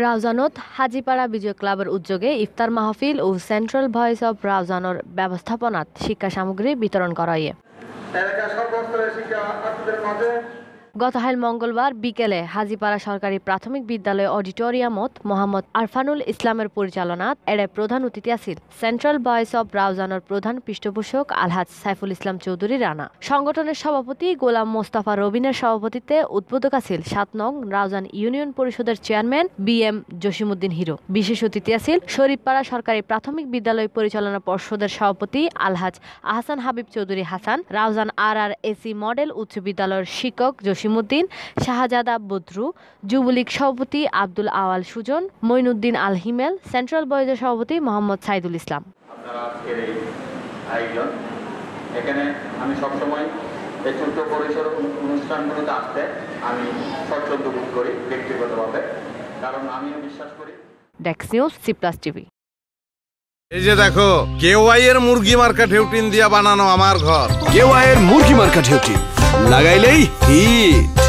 রাউজানত হাজিপাড়া বিজয় ক্লাবের উদ্যোগে ইফতার মাহফিল ও সেন্ট্রাল ভয়েস অব রাউজানোর ব্যবস্থাপনাত শিক্ষা সামগ্রী বিতরণ করা গতকাল মঙ্গলবার বিকেলে হাজিপাড়া সরকারি প্রাথমিক বিদ্যালয় অডিটোরিয়ামত মোহাম্মদ আরফানুল ইসলামের পরিচালনাত এড়ে প্রধান অতিথি আছিল সেন্ট্রাল বয়েস অব রাউজানোর প্রধান পৃষ্ঠপোষক আলহাজ সাইফুল ইসলাম চৌধুরী রানা সংগঠনের সভাপতি গোলাম মোস্তাফা রবিনের সভাপতিত্বে উদ্বোধক আছিল সাত নং রাউজান ইউনিয়ন পরিষদের chairman B M Jasimuddin Hero বিশেষ অতিথি আছিল শরীফপাড়া সরকারি প্রাথমিক বিদ্যালয় পরিচালনা পর্ষদের সভাপতি Alhaj Ahsan Habib Chowdhury Hasan Raozan R R AC model উচ্চ বিদ্যালয়ের শিক্ষক জসিম জসিমউদ্দিন শাহজাদা বদরু যুবলীগ সভাপতি আব্দুল আওয়াল সুজন মইনুদ্দিন আল হিমেল সেন্ট্রাল বয়েজের সভাপতি মোহাম্মদ সাইদুল ইসলাম এখানে আমি সবসময় এই ছোট্ট পরিসর অনুষ্ঠানগুলোতে আসতে আমি স্বচ্ছন্দ বোধ করি ব্যক্তিগতভাবে কারণ আমি বিশ্বাস করি ডেক্স নিউজ সি প্লাস টিভি এই যে দেখো কেওয়াই এর মুরগি মার্কেট ঢেউটিন দিয়া বানানো আমার ঘর কেওয়াই এর মুরগি মার্কেট ঢেউটিন लगाइलै हिट